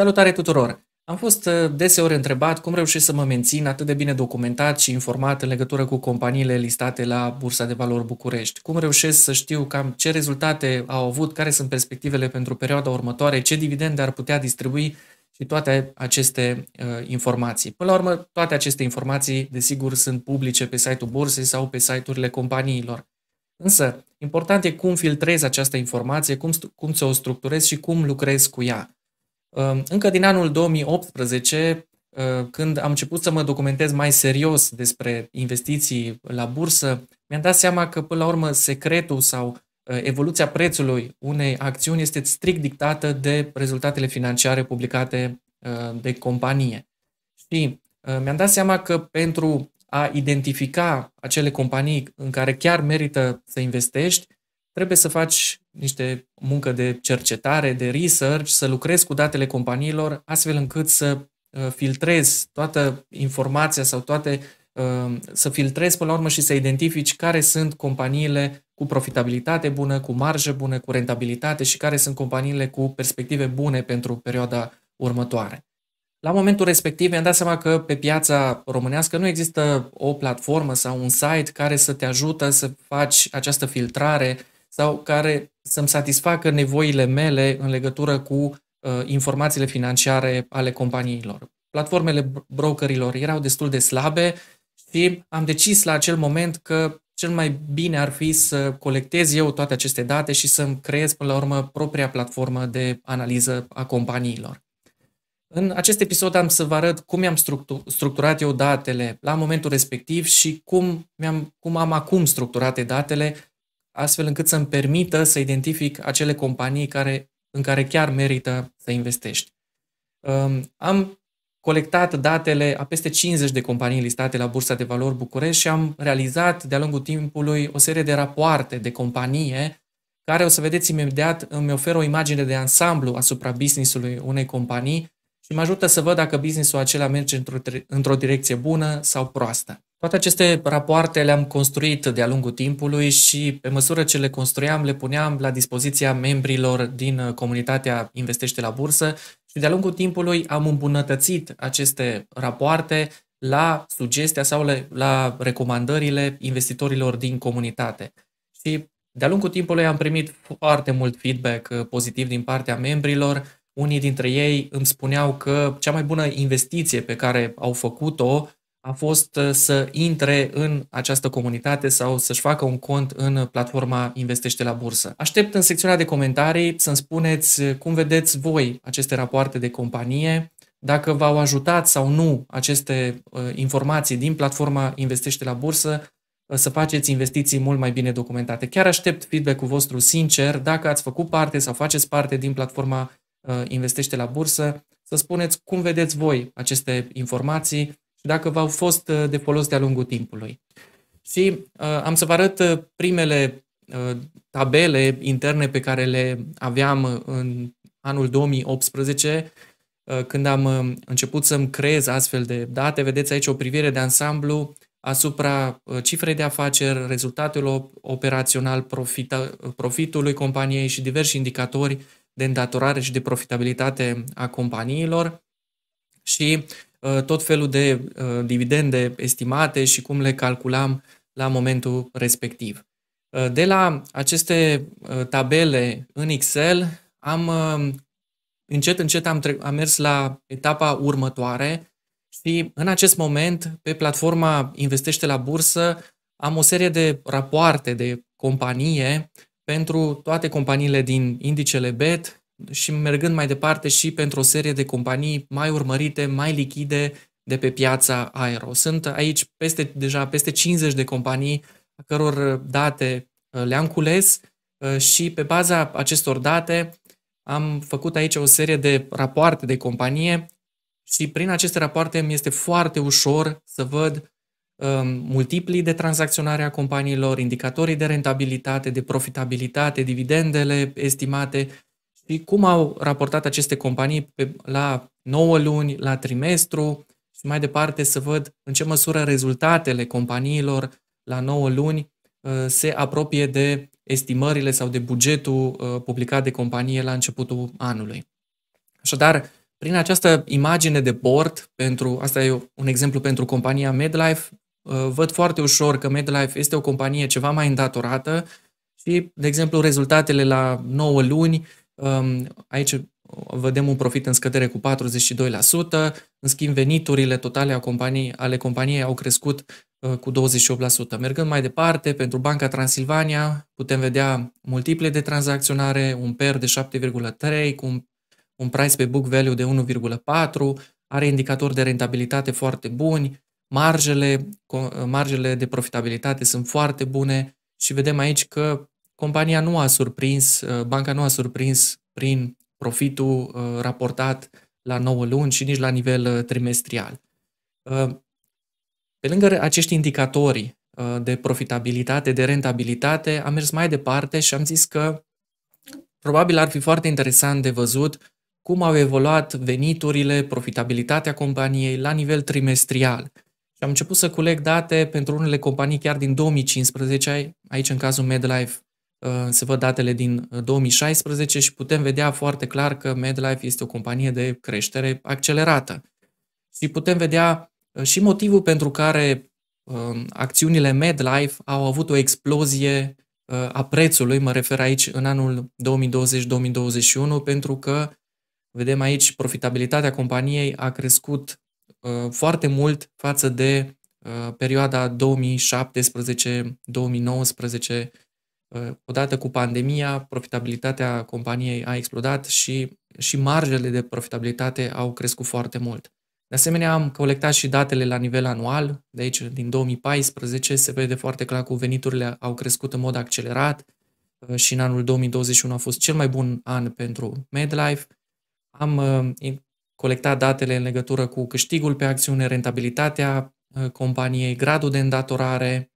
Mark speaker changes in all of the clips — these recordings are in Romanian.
Speaker 1: Salutare tuturor! Am fost uh, deseori întrebat cum reușesc să mă mențin atât de bine documentat și informat în legătură cu companiile listate la Bursa de Valori București. Cum reușesc să știu cam ce rezultate au avut, care sunt perspectivele pentru perioada următoare, ce dividende ar putea distribui și toate aceste uh, informații. Până la urmă, toate aceste informații, desigur, sunt publice pe site-ul bursei sau pe site-urile companiilor. Însă, important e cum filtrezi această informație, cum, cum ți-o structurezi și cum lucrezi cu ea. Ehm, încă din anul 2018, ehm, când am început să mă documentez mai serios despre investiții la bursă, mi-am dat seama că, până la urmă, secretul sau ehm, evoluția prețului unei acțiuni este strict dictată de rezultatele financiare publicate de companie. Și mi-am dat seama că pentru a identifica acele companii în care chiar merită să investești, trebuie să faci niște muncă de cercetare, de research, să lucrez cu datele companiilor astfel încât să uh, filtrez toată informația sau toate, uh, să filtrez până la urmă și să identifici care sunt companiile cu profitabilitate bună, cu marjă bună, cu rentabilitate și care sunt companiile cu perspective bune pentru perioada următoare. La momentul respectiv mi-am dat seama că pe piața românească nu există o platformă sau un site care să te ajută să faci această filtrare sau care să-mi satisfacă nevoile mele în legătură cu uh, informațiile financiare ale companiilor. Platformele brokerilor erau destul de slabe și am decis la acel moment că cel mai bine ar fi să colectez eu toate aceste date și să-mi creez până la urmă propria platformă de analiză a companiilor. În acest episod am să vă arăt cum mi-am structurat eu datele la momentul respectiv și cum, am cum am acum structurate datele astfel încât să-mi permită să identific acele companii care, în care chiar merită să investești. Um, am colectat datele a peste 50 de companii listate la Bursa de Valori București și am realizat de-a lungul timpului o serie de rapoarte de companie care o să vedeți imediat îmi oferă o imagine de ansamblu asupra businessului unei companii și mă ajută să văd dacă businessul acela merge într-o, într-o direcție bună sau proastă. Toate aceste rapoarte le-am construit de-a lungul timpului și pe măsură ce le construiam, le puneam la dispoziția membrilor din uh, comunitatea Investește la Bursă și de-a lungul timpului am îmbunătățit aceste rapoarte la sugestia sau la recomandările investitorilor din comunitate. Și de-a lungul timpului am primit foarte mult feedback uh, pozitiv din partea membrilor. Unii dintre ei îmi spuneau că cea mai bună investiție pe care au făcut-o a fost uh, să intre în această comunitate sau să-și facă un cont în platforma Investește la Bursă. Aștept în secțiunea de comentarii să-mi spuneți uh, cum vedeți voi aceste rapoarte de companie, dacă v-au ajutat sau nu aceste uh, informații din platforma Investește la Bursă să faceți investiții mult mai bine documentate. Chiar aștept feedback-ul vostru sincer, dacă ați făcut parte sau faceți parte din platforma Investește la Bursă, să spuneți cum vedeți voi aceste informații, și dacă v-au fost uh, de folos de-a lungul timpului. Și uh, am să vă arăt uh, primele uh, tabele interne pe care le aveam uh, în anul 2018, uh, când am uh, început să-mi creez astfel de date. Vedeți aici o privire de ansamblu asupra cifrei de afaceri, rezultatelor operațional, profita, profitului companiei și diversi indicatori de îndatorare și de profitabilitate a companiilor. Și Uh, tot felul de uh, dividende estimate și cum le calculam la momentul respectiv. Uh, de la aceste tabele în Excel am încet, încet am, tre- am mers la etapa următoare și în acest moment pe platforma Investește la Bursă am o serie de rapoarte de companie pentru toate companiile din indicele BET și mergând mai departe și pentru o serie de companii mai urmărite, mai lichide de pe piața aero. Sunt aici peste, deja peste 50 de companii a căror date uh, le-am cules uh, și pe baza acestor date am făcut aici o serie de rapoarte de companie și prin aceste rapoarte mi este foarte ușor să văd uh, multiplii de tranzacționare a companiilor, indicatorii de rentabilitate, de profitabilitate, dividendele estimate și cum au raportat aceste companii pe, la 9 luni, la trimestru și mai departe să văd în ce măsură rezultatele companiilor la 9 luni uh, se apropie de estimările sau de bugetul uh, publicat de companie la începutul anului. Așadar, prin această imagine de bord, pentru, asta e un exemplu pentru compania MedLife, uh, văd foarte ușor că MedLife este o companie ceva mai îndatorată și, de exemplu, rezultatele la 9 luni Um, aici vedem un profit în scădere cu 42%, în schimb veniturile totale a companiei, ale companiei au crescut uh, cu 28%. Mergând mai departe, pentru Banca Transilvania putem vedea multiple de tranzacționare, un PER de 7,3 cu un, un price pe book value de 1,4, are indicatori de rentabilitate foarte buni, marjele, uh, marjele de profitabilitate sunt foarte bune și vedem aici că compania nu a surprins, uh, banca nu a surprins prin profitul uh, raportat la 9 luni și nici la nivel uh, trimestrial. Pe lângă acești indicatori de profitabilitate, de rentabilitate, am mers mai departe și am zis că probabil ar fi foarte interesant de văzut cum au evoluat veniturile, profitabilitatea companiei la nivel trimestrial. Și am început să culeg date pentru unele companii chiar din 2015, aici în cazul MedLife Uh, se văd datele din 2016 uh, și putem vedea foarte clar că MedLife este o companie de creștere accelerată. Și putem vedea uh, și motivul pentru care um, acțiunile MedLife au avut o explozie a prețului, mă refer aici în anul 2020-2021, pentru că vedem aici profitabilitatea companiei a crescut foarte mult față de perioada 2017-2019 odată cu pandemia, profitabilitatea companiei a explodat și, și marjele de profitabilitate au crescut foarte mult. De asemenea, am colectat și datele la nivel anual, de aici din 2014 se vede foarte clar că veniturile au crescut în mod accelerat uh, și în anul 2021 a fost cel mai bun an pentru MedLife. Am uh, colectat datele în legătură cu câștigul pe acțiune, rentabilitatea uh, companiei, gradul de îndatorare,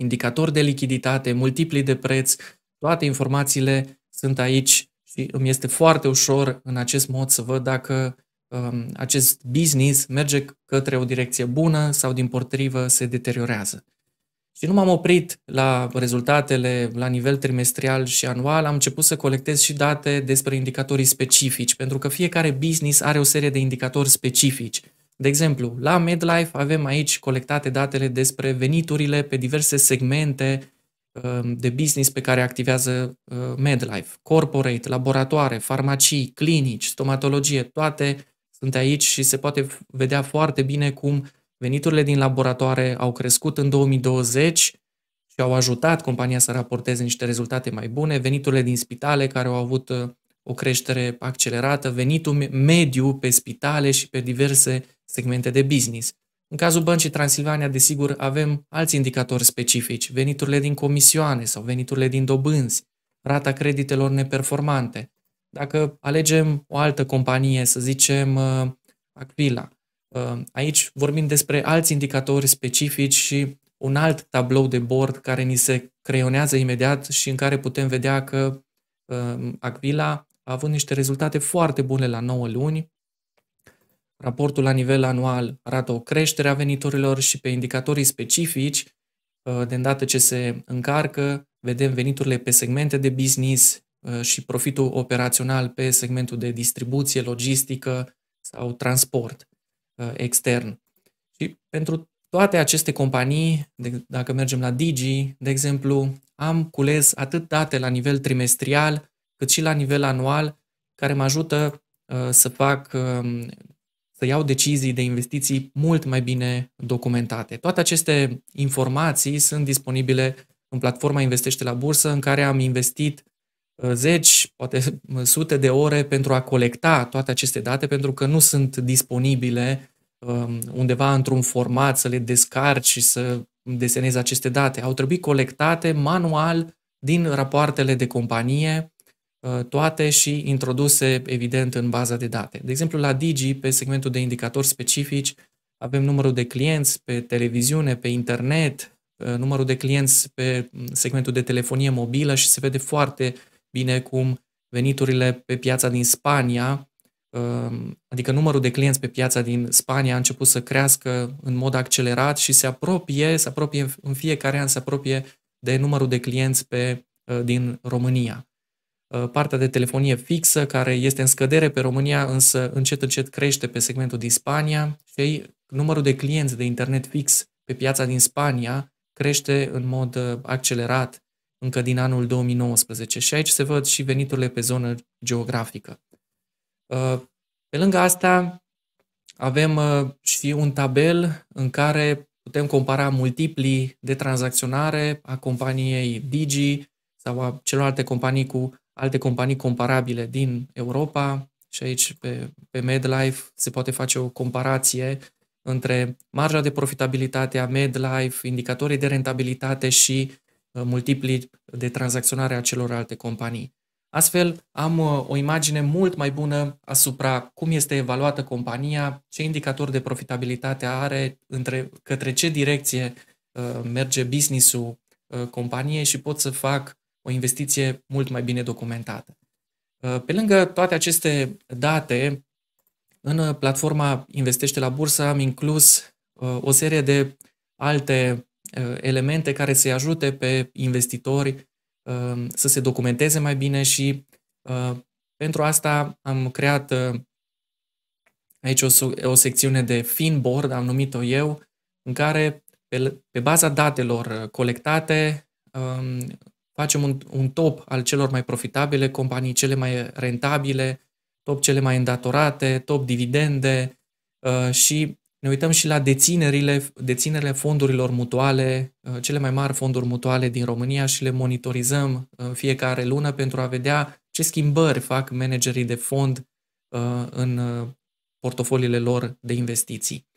Speaker 1: indicatori de lichiditate, multipli de preț, toate informațiile sunt aici și îmi este foarte ușor în acest mod să văd dacă um, acest business merge către o direcție bună sau din potrivă se deteriorează. Și nu m-am oprit la rezultatele la nivel trimestrial și anual, am început să colectez și date despre indicatorii specifici, pentru că fiecare business are o serie de indicatori specifici. De exemplu, la MedLife avem aici colectate datele despre veniturile pe diverse segmente um, de business pe care activează uh, MedLife, corporate, laboratoare, farmacii, clinici, stomatologie, toate sunt aici și se poate vedea foarte bine cum veniturile din laboratoare au crescut în 2020 și au ajutat compania să raporteze niște rezultate mai bune, veniturile din spitale care au avut uh, o creștere accelerată, venitul mediu pe spitale și pe diverse segmente de business. În cazul Băncii Transilvania, desigur, avem alți indicatori specifici, veniturile din comisioane sau veniturile din dobânzi, rata creditelor neperformante. Dacă alegem o altă companie, să zicem uh, Aquila, uh, aici vorbim despre alți indicatori specifici și un alt tablou de bord care ni se creionează imediat și în care putem vedea că uh, Aquila a avut niște rezultate foarte bune la 9 luni. Raportul la nivel anual arată o creștere a veniturilor și pe indicatorii specifici, uh, de îndată ce se încarcă, vedem veniturile pe segmente de business uh, și profitul operațional pe segmentul de distribuție, logistică sau transport uh, extern. Și pentru toate aceste companii, dacă mergem la Digi, de exemplu, am cules atât date la nivel trimestrial, cât și la nivel anual, care mă ajută uh, să fac, um, să iau decizii de investiții mult mai bine documentate. Toate aceste informații sunt disponibile în platforma Investește la Bursă, în care am investit uh, zeci, poate uh, sute de ore pentru a colecta toate aceste date, pentru că nu sunt disponibile um, undeva într-un format să le descarci și să desenezi aceste date. Au trebuit colectate manual din rapoartele de companie, Uh, toate și introduse, evident, în baza de date. De exemplu, la Digi, pe segmentul de indicatori specifici, avem numărul de clienți pe televiziune, pe internet, uh, numărul de clienți pe mm, segmentul de telefonie mobilă și se vede foarte bine cum veniturile pe piața din Spania, um, adică numărul de clienți pe piața din Spania a început să crească în mod accelerat și se apropie, se apropie în fiecare an se apropie de numărul de clienți pe, uh, din România. Uh, partea de telefonie fixă, care este în scădere pe România, însă încet încet crește pe segmentul din Spania și numărul de clienți de internet fix pe piața din Spania crește în mod uh, accelerat încă din anul 2019 și aici se văd și veniturile pe zonă geografică. Uh, pe lângă asta, avem și un tabel în care putem compara multiplii de tranzacționare a companiei Digi sau a celorlalte companii cu alte companii comparabile din Europa și aici pe, pe MedLife se poate face o comparație între marja de profitabilitate a MedLife, indicatorii de rentabilitate și uh, multipli de tranzacționare a celor alte companii. Astfel, am uh, o imagine mult mai bună asupra cum este evaluată compania, ce indicator de profitabilitate are, între, către ce direcție uh, merge business-ul companiei și pot să fac o investiție mult mai bine documentată. Uh, pe lângă toate aceste date, în uh, platforma Investește la Bursă am inclus uh, o serie de alte elemente care să-i ajute pe investitori să se documenteze mai bine și pentru asta am creat aici o, secțiune de finboard, am numit-o eu, în care pe baza datelor colectate um, facem un, un top al celor mai profitabile, companii cele mai rentabile, top cele mai îndatorate, top dividende uh, și ne uităm și la deținerile, deținerile fondurilor mutuale, uh, cele mai mari fonduri mutuale din România și le monitorizăm în uh, fiecare lună pentru a vedea ce schimbări fac managerii de fond uh, în uh, portofoliile lor de investiții.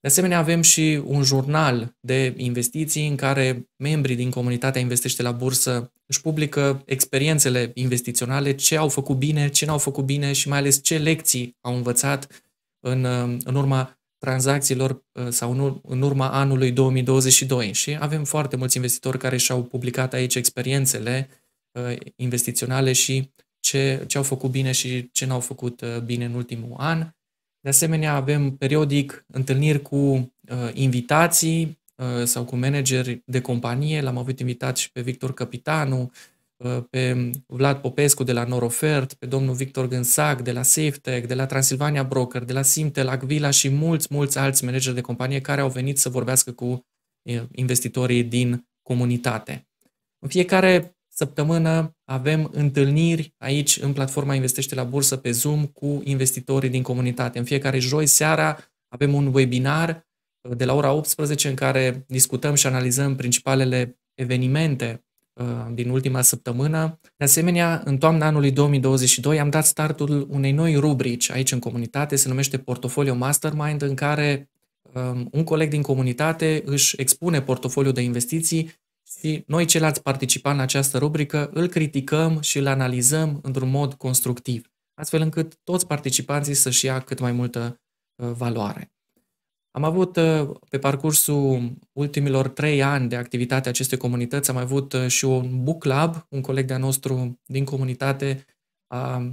Speaker 1: De asemenea, avem și un jurnal de investiții în care membrii din comunitatea Investește la Bursă își publică experiențele investiționale, ce au făcut bine, ce n-au făcut bine și mai ales ce lecții au învățat în, în urma tranzacțiilor uh, sau în urma anului 2022. Și avem foarte mulți investitori care și-au publicat aici experiențele uh, investiționale și ce, ce au făcut bine și ce n-au făcut uh, bine în ultimul an. De asemenea, avem periodic întâlniri cu uh, invitații uh, sau cu manageri de companie. L-am avut invitat și pe Victor Capitanu, uh, pe Vlad Popescu de la Norofert, pe domnul Victor Gânsac de la SafeTech, de la Transilvania Broker, de la Simtel, Agvila și mulți, mulți alți manageri de companie care au venit să vorbească cu uh, investitorii din comunitate. În fiecare Săptămână avem întâlniri aici în platforma Investește la Bursă pe Zoom cu investitorii din comunitate. În fiecare joi seara avem un webinar uh, de la ora 18 în care discutăm și analizăm principalele evenimente uh, din ultima săptămână. De asemenea, în toamna anului 2022 am dat startul unei noi rubrici aici în comunitate, se numește Portofolio Mastermind, în care um, un coleg din comunitate își expune portofoliul de investiții și noi ceilalți participa în această rubrică îl criticăm și îl analizăm într-un mod constructiv, astfel încât toți participanții să-și ia cât mai multă uh, valoare. Am avut uh, pe parcursul ultimilor trei ani de activitate acestei comunități, am avut uh, și un book club, un coleg de-a nostru din comunitate a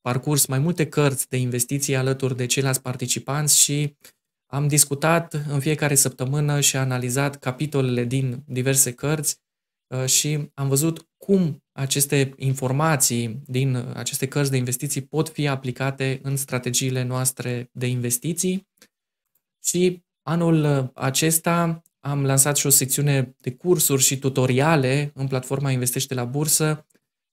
Speaker 1: parcurs mai multe cărți de investiții alături de ceilalți participanți și am discutat în fiecare săptămână și analizat capitolele din diverse cărți uh, și am văzut cum aceste informații din uh, aceste cărți de investiții pot fi aplicate în strategiile noastre de investiții. Și anul uh, acesta am lansat și o secțiune de cursuri și tutoriale în platforma Investește la Bursă,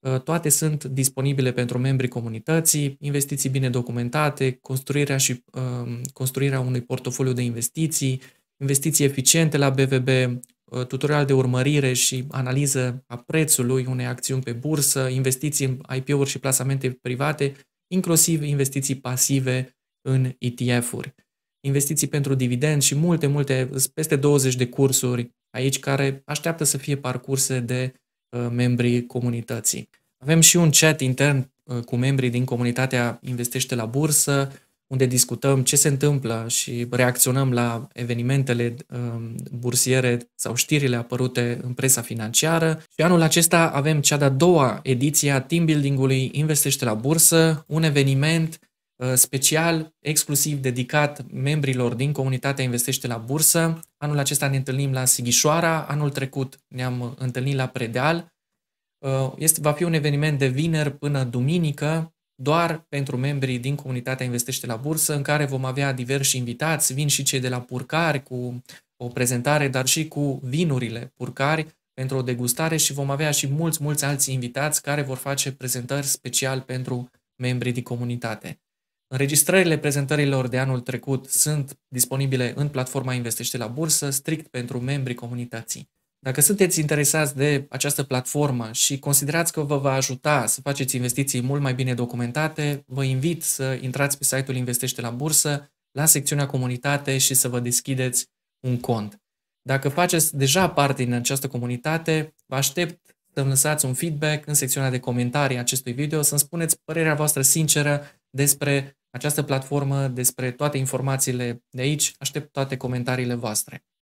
Speaker 1: Ă, toate sunt disponibile pentru membrii comunității, investiții bine documentate, construirea, și, ă, construirea unui portofoliu de investiții, investiții eficiente la BVB, ă, tutorial de urmărire și analiză a prețului unei acțiuni pe bursă, investiții în IPO-uri și plasamente private, inclusiv investiții pasive în ETF-uri, investiții pentru dividend și multe, multe, peste 20 de cursuri aici care așteaptă să fie parcurse de Uh, membrii comunității. Avem și un chat intern uh, cu membrii din comunitatea Investește la Bursă, unde discutăm ce se întâmplă și reacționăm la evenimentele um, bursiere sau știrile apărute în presa financiară. Și anul acesta avem cea de-a doua ediție a team building-ului Investește la Bursă, un eveniment Uh, special, exclusiv dedicat membrilor din comunitatea Investește la Bursă. Anul acesta ne întâlnim la Sighișoara, anul trecut ne-am întâlnit la Predeal. Uh, este, va fi un eveniment de vineri până duminică, doar pentru membrii din comunitatea Investește la Bursă, în care vom avea diversi invitați, vin și cei de la Purcari cu o prezentare, dar și cu vinurile Purcari pentru o degustare și vom avea și mulți, mulți alți invitați care vor face prezentări special pentru membrii din comunitate. Înregistrările prezentărilor de anul trecut sunt disponibile în platforma Investește la Bursă, strict pentru membrii comunității. Dacă sunteți interesați de această platformă și considerați că vă va ajuta să faceți investiții mult mai bine documentate, vă invit să intrați pe site-ul Investește la Bursă, la secțiunea comunitate și să vă deschideți un cont. Dacă faceți deja parte din această comunitate, vă aștept să-mi lăsați un feedback în secțiunea de comentarii acestui video, să-mi spuneți părerea voastră sinceră despre această platformă, despre toate informațiile de aici. Aștept toate comentariile voastre.